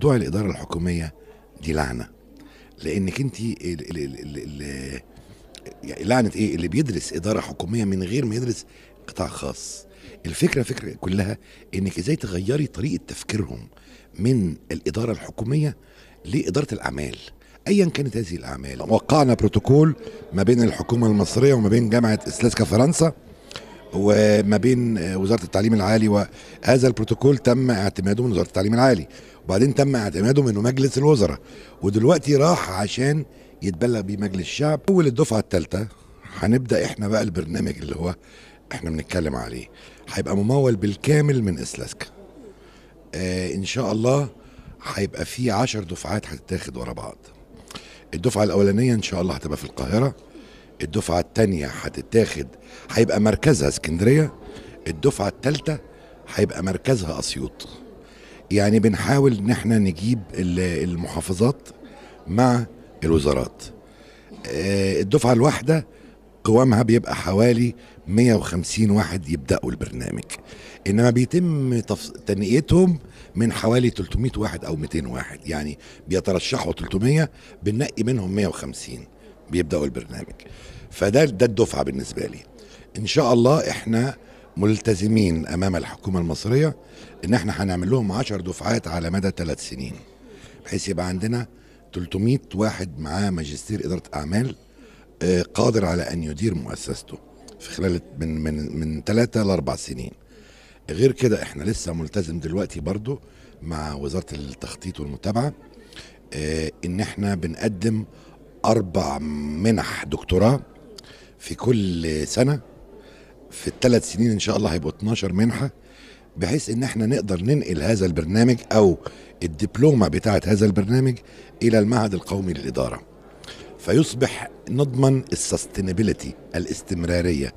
موضوع الإدارة الحكومية دي لعنة لأنك أنت يعني لعنة إيه اللي بيدرس إدارة حكومية من غير ما يدرس قطاع خاص الفكرة فكرة كلها إنك إزاي تغيري طريقة تفكيرهم من الإدارة الحكومية لإدارة الأعمال ايا كانت هذه الاعمال وقعنا بروتوكول ما بين الحكومه المصريه وما بين جامعه اسلاسكا فرنسا وما بين آه، وزاره التعليم العالي وهذا البروتوكول تم اعتماده من وزاره التعليم العالي وبعدين تم اعتماده من مجلس الوزراء ودلوقتي راح عشان يتبلغ بيه مجلس الشعب اول الدفعه الثالثه هنبدا احنا بقى البرنامج اللي هو احنا بنتكلم عليه هيبقى ممول بالكامل من اسلاسكا آه ان شاء الله هيبقى في عشر دفعات هتتاخد ورا بعض الدفعه الاولانيه ان شاء الله هتبقى في القاهره الدفعة التانية هتتاخد هيبقى مركزها اسكندرية الدفعة التالتة هيبقى مركزها أسيوط يعني بنحاول ان احنا نجيب المحافظات مع الوزارات آه، الدفعة الواحدة قوامها بيبقى حوالي 150 واحد يبدأوا البرنامج إنما بيتم تنقيتهم من حوالي 300 واحد أو 200 واحد يعني بيترشحوا 300 بننقي منهم 150 بيبداوا البرنامج فده ده الدفعه بالنسبه لي ان شاء الله احنا ملتزمين امام الحكومه المصريه ان احنا هنعمل لهم 10 دفعات على مدى ثلاث سنين بحيث يبقى عندنا 300 واحد معاه ماجستير اداره اعمال آه، قادر على ان يدير مؤسسته في خلال من من من ثلاثة لأربع سنين غير كده احنا لسه ملتزم دلوقتي برضو مع وزارة التخطيط والمتابعة آه، ان احنا بنقدم أربع منح دكتوراه في كل سنة في الثلاث سنين إن شاء الله هيبقوا 12 منحة بحيث إن احنا نقدر ننقل هذا البرنامج أو الدبلومة بتاعة هذا البرنامج إلى المعهد القومي للإدارة فيصبح نضمن السستينابيلتي الاستمرارية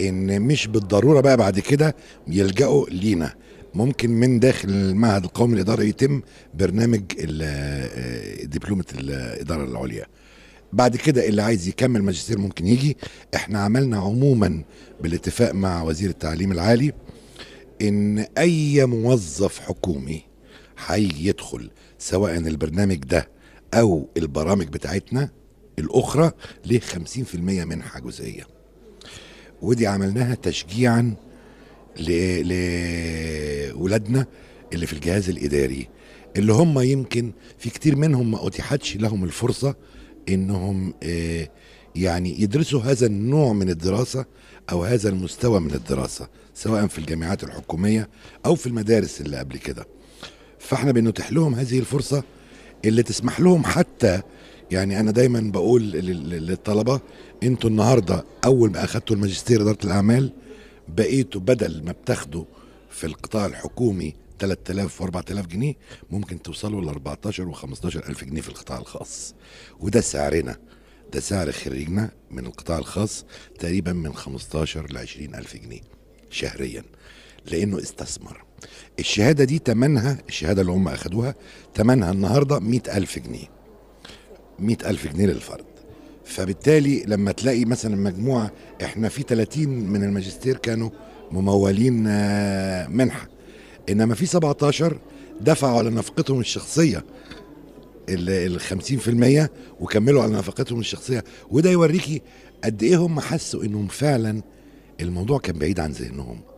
إن مش بالضرورة بقى بعد كده يلجأوا لينا ممكن من داخل المعهد القومي للإدارة يتم برنامج آه، دبلومة الإدارة آه، العليا بعد كده اللي عايز يكمل ماجستير ممكن يجي احنا عملنا عموما بالاتفاق مع وزير التعليم العالي ان اي موظف حكومي هيدخل سواء البرنامج ده او البرامج بتاعتنا الاخرى في 50% منحه جزئيه ودي عملناها تشجيعا لولادنا اللي في الجهاز الاداري اللي هم يمكن في كتير منهم ما اتيحتش لهم الفرصه انهم آه، يعني يدرسوا هذا النوع من الدراسه او هذا المستوى من الدراسه سواء في الجامعات الحكوميه او في المدارس اللي قبل كده فاحنا بنتيح لهم هذه الفرصه اللي تسمح لهم حتى يعني انا دايما بقول للطلبه انتوا النهارده اول ما اخدتوا الماجستير اداره الاعمال بقيتوا بدل ما بتاخدوا في القطاع الحكومي 3000 و4000 جنيه ممكن توصلوا ل 14 و15000 جنيه في القطاع الخاص وده سعرنا ده سعر خريجنا من القطاع الخاص تقريبا من 15 ل 20000 جنيه شهريا لانه استثمر الشهاده دي تمنها الشهاده اللي هم اخدوها تمنها النهارده 100000 جنيه 100000 جنيه للفرد فبالتالي لما تلاقي مثلا مجموعه احنا في 30 من الماجستير كانوا ممولين آه، منحه انما في 17 دفعوا على نفقتهم الشخصيه ال 50% وكملوا على نفقتهم الشخصيه وده يوريكي قد ايه هم حسوا انهم فعلا الموضوع كان بعيد عن ذهنهم